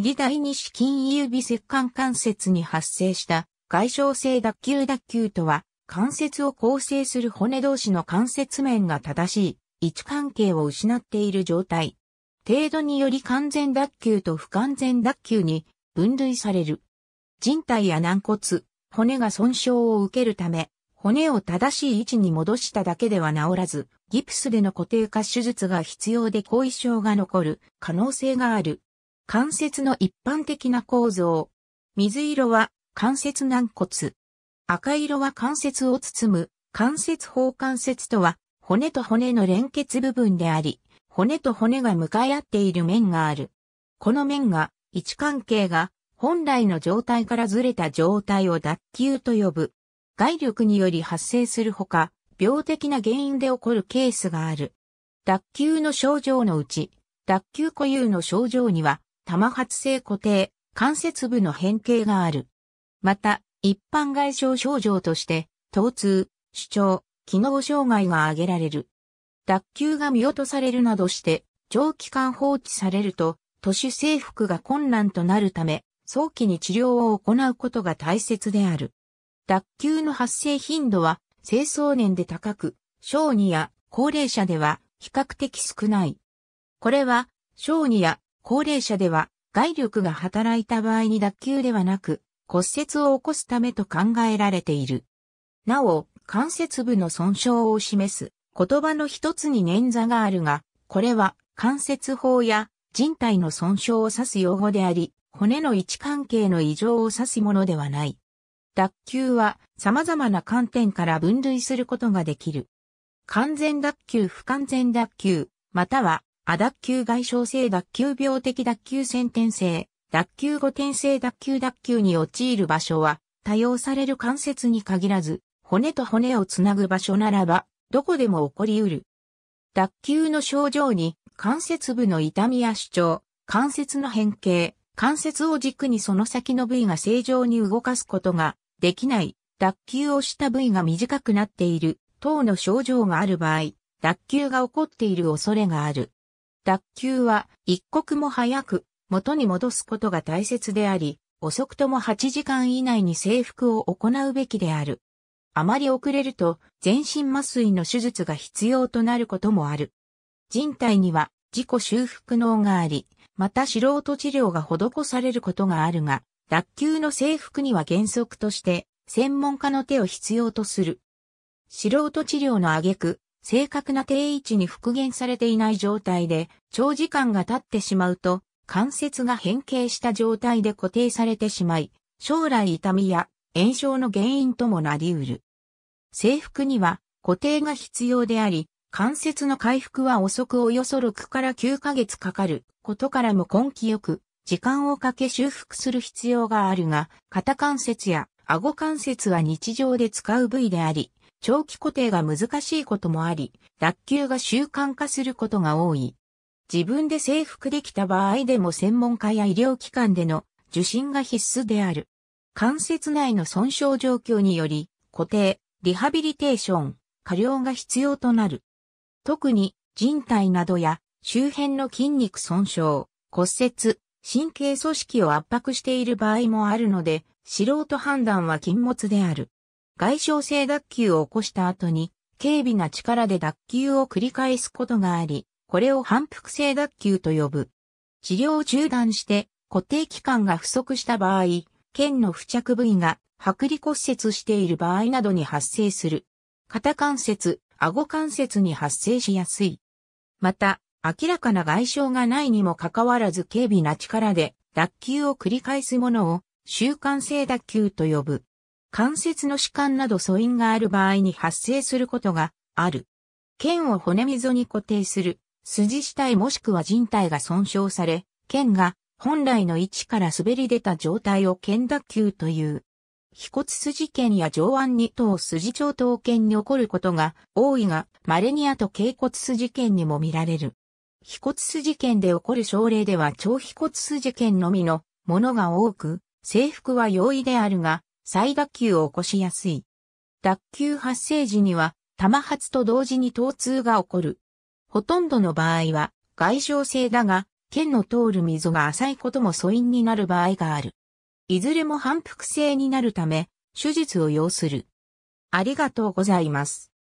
右第二子筋指節管関節に発生した外傷性脱臼脱臼とは、関節を構成する骨同士の関節面が正しい位置関係を失っている状態。程度により完全脱臼と不完全脱臼に分類される。人体や軟骨、骨が損傷を受けるため、骨を正しい位置に戻しただけでは治らず、ギプスでの固定化手術が必要で後遺症が残る可能性がある。関節の一般的な構造。水色は関節軟骨。赤色は関節を包む関節包関節とは骨と骨の連結部分であり、骨と骨が向かい合っている面がある。この面が位置関係が本来の状態からずれた状態を脱臼と呼ぶ。外力により発生するほか、病的な原因で起こるケースがある。脱臼の症状のうち、脱臼固有の症状には、玉発性固定、関節部の変形がある。また、一般外傷症状として、疼痛、主張、機能障害が挙げられる。脱臼が見落とされるなどして、長期間放置されると、都市征服が困難となるため、早期に治療を行うことが大切である。脱臼の発生頻度は、清掃年で高く、小児や高齢者では比較的少ない。これは、小児や高齢者では、外力が働いた場合に脱臼ではなく、骨折を起こすためと考えられている。なお、関節部の損傷を示す言葉の一つに捻挫があるが、これは関節法や人体の損傷を指す用語であり、骨の位置関係の異常を指すものではない。脱臼は様々な観点から分類することができる。完全脱臼不完全脱臼、または亜脱臼外傷性脱臼病的脱臼先天性、脱臼後天性脱臼脱臼に陥る場所は、多用される関節に限らず、骨と骨をつなぐ場所ならば、どこでも起こり得る。脱臼の症状に、関節部の痛みや主張、関節の変形、関節を軸にその先の部位が正常に動かすことができない、脱臼をした部位が短くなっている等の症状がある場合、脱臼が起こっている恐れがある。脱臼は一刻も早く元に戻すことが大切であり、遅くとも8時間以内に征服を行うべきである。あまり遅れると全身麻酔の手術が必要となることもある。人体には自己修復能があり、また素人治療が施されることがあるが、脱臼の征服には原則として専門家の手を必要とする。素人治療の挙句、正確な定位置に復元されていない状態で、長時間が経ってしまうと、関節が変形した状態で固定されてしまい、将来痛みや炎症の原因ともなり得る。制服には固定が必要であり、関節の回復は遅くおよそ6から9ヶ月かかることからも根気よく、時間をかけ修復する必要があるが、肩関節や顎関節は日常で使う部位であり、長期固定が難しいこともあり、脱臼が習慣化することが多い。自分で征服できた場合でも専門家や医療機関での受診が必須である。関節内の損傷状況により、固定、リハビリテーション、過料が必要となる。特に、人体などや周辺の筋肉損傷、骨折、神経組織を圧迫している場合もあるので、素人判断は禁物である。外傷性脱臼を起こした後に、軽微な力で脱臼を繰り返すことがあり、これを反復性脱臼と呼ぶ。治療を中断して固定期間が不足した場合、腱の付着部位が剥離骨折している場合などに発生する。肩関節、顎関節に発生しやすい。また、明らかな外傷がないにもかかわらず軽微な力で脱臼を繰り返すものを習慣性脱臼と呼ぶ。関節の弛緩など素因がある場合に発生することがある。腱を骨溝に固定する、筋死体もしくは人体が損傷され、腱が本来の位置から滑り出た状態を腱脱臼という。腓骨筋腱や上腕二頭筋長頭腱に起こることが多いが、稀にあと脛骨筋腱にも見られる。腓骨筋腱で起こる症例では超腓骨筋腱のみのものが多く、制服は容易であるが、再脱臼を起こしやすい。脱臼発生時には、玉発と同時に疼痛が起こる。ほとんどの場合は、外傷性だが、腱の通る溝が浅いことも素因になる場合がある。いずれも反復性になるため、手術を要する。ありがとうございます。